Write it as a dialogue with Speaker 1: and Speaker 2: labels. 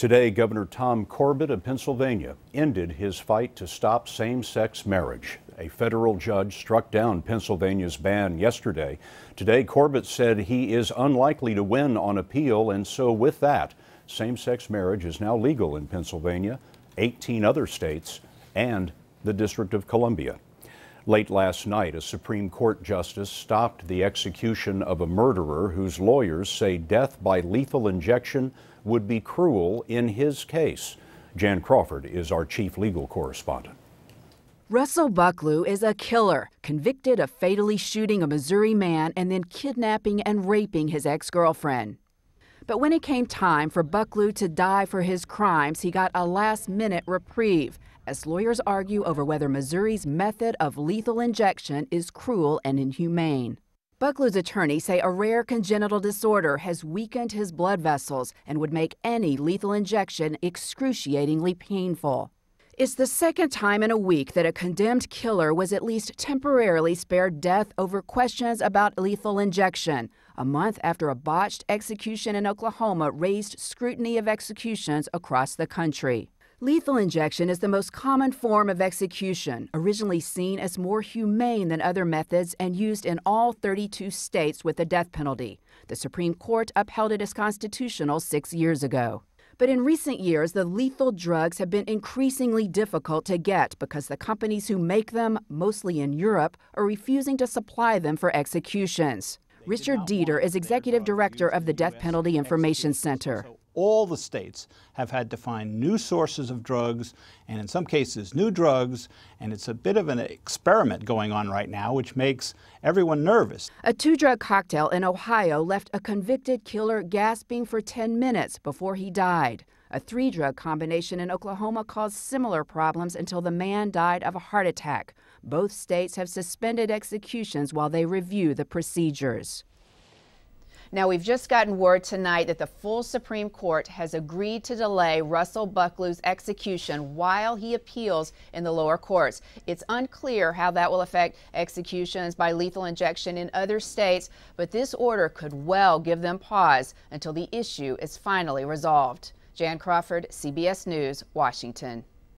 Speaker 1: Today, Governor Tom Corbett of Pennsylvania ended his fight to stop same sex marriage. A federal judge struck down Pennsylvania's ban yesterday. Today, Corbett said he is unlikely to win on appeal, and so with that, same sex marriage is now legal in Pennsylvania, 18 other states, and the District of Columbia. Late last night, a Supreme Court justice stopped the execution of a murderer whose lawyers say death by lethal injection would be cruel in his case. Jan Crawford is our chief legal correspondent.
Speaker 2: Russell Bucklew is a killer, convicted of fatally shooting a Missouri man and then kidnapping and raping his ex girlfriend. But when it came time for Bucklew to die for his crimes, he got a last minute reprieve as lawyers argue over whether Missouri's method of lethal injection is cruel and inhumane. Bucklew's attorneys say a rare congenital disorder has weakened his blood vessels and would make any lethal injection excruciatingly painful. It's the second time in a week that a condemned killer was at least temporarily spared death over questions about lethal injection, a month after a botched execution in Oklahoma raised scrutiny of executions across the country. Lethal injection is the most common form of execution, originally seen as more humane than other methods and used in all 32 states with the death penalty. The Supreme Court upheld it as constitutional six years ago. But in recent years, the lethal drugs have been increasingly difficult to get because the companies who make them, mostly in Europe, are refusing to supply them for executions. Richard Dieter is executive director of the Death Penalty Information Center all the states
Speaker 3: have had to find new sources of drugs and in some cases new drugs and it's a bit of an experiment going on right now which makes everyone nervous.
Speaker 2: A two-drug cocktail in Ohio left a convicted killer gasping for 10 minutes before he died. A three-drug combination in Oklahoma caused similar problems until the man died of a heart attack. Both states have suspended executions while they review the procedures. Now, we've just gotten word tonight that the full Supreme Court has agreed to delay Russell Bucklew's execution while he appeals in the lower courts. It's unclear how that will affect executions by lethal injection in other states, but this order could well give them pause until the issue is finally resolved. Jan Crawford, CBS News, Washington.